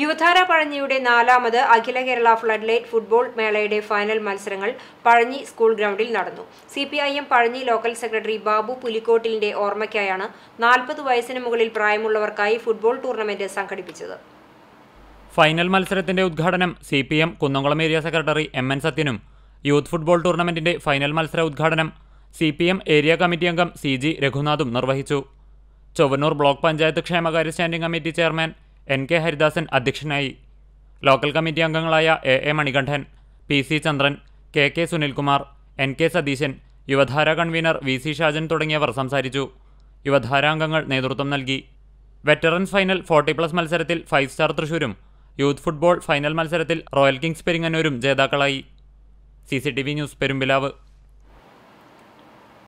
യുവധാര പഴഞ്ഞിയുടെ നാലാമത് അഖില കേരള ഫ്ലഡ് ലൈറ്റ് ഫുട്ബോൾ മേളയുടെ ഫൈനൽ മത്സരങ്ങൾ പഴഞ്ഞി സ്കൂൾ ഗ്രൗണ്ടിൽ നടന്നു C P I M Pazhanji local secretary Babu പുലിക്കോട്ടിലിന്റെ ഓർമ്മയ്ക്കായാണ് നാൽപ്പത് വയസ്സിന് മുകളിൽ പ്രായമുള്ളവർക്കായി ഫുട്ബോൾ ടൂർണമെന്റ് സംഘടിപ്പിച്ചത് ഫൈനൽ മത്സരത്തിന്റെ ഉദ്ഘാടനം C P M Kunnamkulam area secretary M N സത്യനും യൂത്ത് ഫുട്ബോൾ ടൂർണമെന്റിന്റെ ഫൈനൽ മത്സര ഉദ്ഘാടനം C P M area committee അംഗം സി ജി രഘുനാഥും നിർവഹിച്ചു ചൊവ്വനൂർ ബ്ലോക്ക് പഞ്ചായത്ത് ക്ഷേമകാര്യ standing committee chairman N K Haridasan അധ്യക്ഷനായി ലോക്കൽ കമ്മിറ്റി അംഗങ്ങളായ A A Manikandan P C Chandran K K Sunilkumar N K Satheesan Yuvadhara convener V C Shajan തുടങ്ങിയവർ സംസാരിച്ചു യുവധാരാംഗങ്ങൾ നേതൃത്വം നൽകി വെറ്ററൻസ് ഫൈനൽ ഫോർട്ടി പ്ലസ് മത്സരത്തിൽ ഫൈവ് സ്റ്റാർ തൃശൂരും യൂത്ത് ഫുട്ബോൾ ഫൈനൽ മത്സരത്തിൽ റോയൽ കിങ്സ് പെരിങ്ങന്നൂരും ജേതാക്കളായി C C T V news Perumpilavu